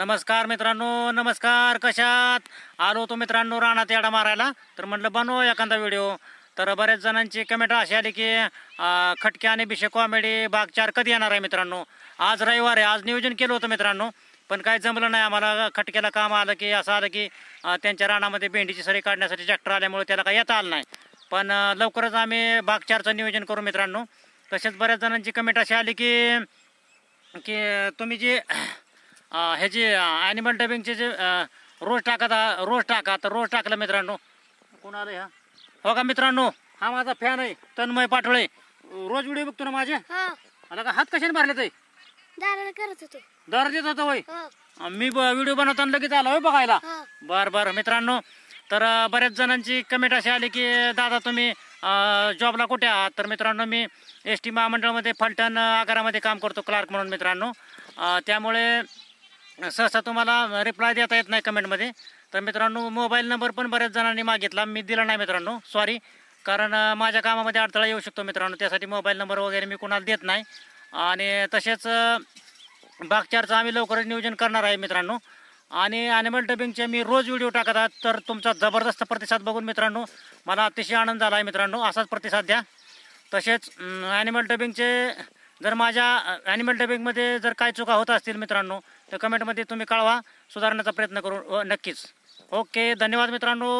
नमस्कार मित्रांनो नमस्कार कशात आलो तो मित्रांनो राणा तेडा मारायला तर म्हटलं बनव एखादा व्हिडिओ तर बऱ्याच जणांची कमेंट अशी आली की खटके आणि बिशे कॉमेडी भाग चार कधी येणार आहे मित्रांनो आज रविवार आहे आज नियोजन केलं होतं मित्रांनो पण काय जमलं नाही आम्हाला खटक्याला काम आलं की असं आलं की त्यांच्या राणामध्ये भेंडीची सरी काढण्यासाठी ट्रॅक्टर आल्यामुळे त्याला काही येता आलं नाही पण लवकरच आम्ही भाग चारचं नियोजन करू मित्रांनो तसेच बऱ्याच जणांची कमेंट अशी आली की की तुम्ही जे ह्याची ॲनिमल डबिंगचे जे रोज टाकत रोज टाका तर रोज टाकलं मित्रांनो कोणाला ह्या हो का मित्रांनो हा माझा फॅन आहे तन्मय पाटोळे रोज व्हिडिओ बघतो ना माझे मला का हात कशाने मारले ते दर देत होतो होय हो. मी व्हिडिओ बनवताना लगेच आला होय बघायला हो. बर बर मित्रांनो तर बऱ्याच जणांची कमेंट अशी आली की दादा तुम्ही जॉबला कुठे आहात तर मित्रांनो मी एस टी महामंडळामध्ये फलटण आगारामध्ये काम करतो क्लार्क म्हणून मित्रांनो त्यामुळे सहसा तुम्हाला रिप्लाय देता येत नाही कमेंटमध्ये तर मित्रांनो मोबाईल नंबर पण बऱ्याच जणांनी मागितला मी दिला नाही मित्रांनो सॉरी कारण माझ्या कामामध्ये अडथळा येऊ शकतो मित्रांनो त्यासाठी मोबाईल नंबर वगैरे मी कोणाला देत नाही आणि तसेच बागचारचं आम्ही लवकरच नियोजन करणार आहे मित्रांनो आणि ॲनिमल डबिंगचे मी रोज व्हिडिओ टाकत आहात तर तुमचा जबरदस्त प्रतिसाद बघून मित्रांनो मला अतिशय आनंद झाला आहे मित्रांनो असाच प्रतिसाद द्या तसेच ॲनिमल डबिंगचे जर माझ्या ॲनिमल डबिंगमध्ये जर काय चुका होत असतील मित्रांनो तर कमेंटमध्ये तुम्ही कळवा सुधारण्याचा प्रयत्न करू नक्कीच ओके धन्यवाद मित्रांनो